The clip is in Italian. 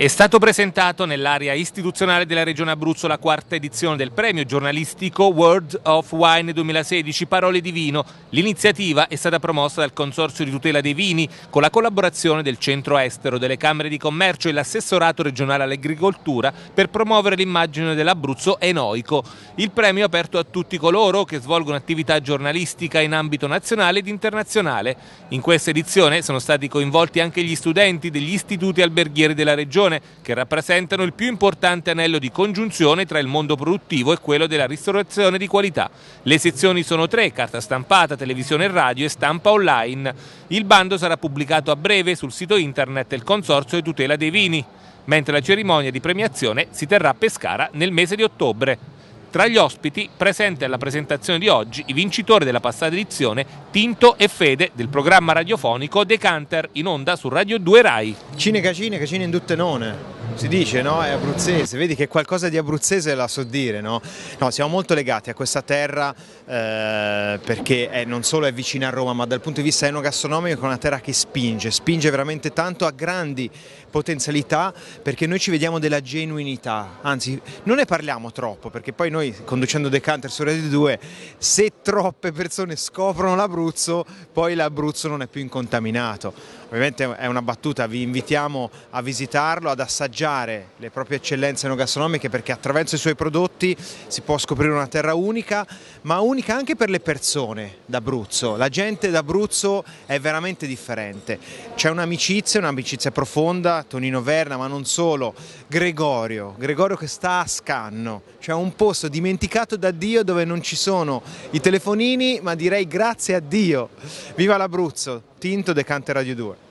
È stato presentato nell'area istituzionale della Regione Abruzzo la quarta edizione del premio giornalistico World of Wine 2016 Parole di Vino. L'iniziativa è stata promossa dal Consorzio di tutela dei vini con la collaborazione del Centro Estero, delle Camere di Commercio e l'Assessorato regionale all'Agricoltura per promuovere l'immagine dell'Abruzzo enoico. Il premio è aperto a tutti coloro che svolgono attività giornalistica in ambito nazionale ed internazionale. In questa edizione sono stati coinvolti anche gli studenti degli istituti alberghieri della Regione produzione che rappresentano il più importante anello di congiunzione tra il mondo produttivo e quello della ristorazione di qualità. Le sezioni sono tre, carta stampata, televisione e radio e stampa online. Il bando sarà pubblicato a breve sul sito internet del Consorzio di tutela dei vini, mentre la cerimonia di premiazione si terrà a Pescara nel mese di ottobre. Tra gli ospiti presente alla presentazione di oggi i vincitori della passata edizione Tinto e Fede del programma radiofonico Decanter in onda su Radio 2 Rai. Cine Cacine, Cacine in tutte none si dice, no? È abruzzese, vedi che qualcosa di abruzzese la so dire, no? no siamo molto legati a questa terra eh, perché è, non solo è vicina a Roma, ma dal punto di vista enogastronomico è una terra che spinge, spinge veramente tanto a grandi potenzialità perché noi ci vediamo della genuinità, anzi non ne parliamo troppo perché poi noi conducendo Decanter su Radio 2 se troppe persone scoprono l'Abruzzo poi l'Abruzzo non è più incontaminato Ovviamente è una battuta, vi invitiamo a visitarlo, ad assaggiare le proprie eccellenze enogastronomiche perché attraverso i suoi prodotti si può scoprire una terra unica, ma unica anche per le persone d'Abruzzo. La gente d'Abruzzo è veramente differente. C'è un'amicizia, un'amicizia profonda, Tonino Verna, ma non solo, Gregorio, Gregorio che sta a Scanno, cioè un posto dimenticato da Dio dove non ci sono i telefonini, ma direi grazie a Dio. Viva l'Abruzzo! Tinto Decante Radio 2.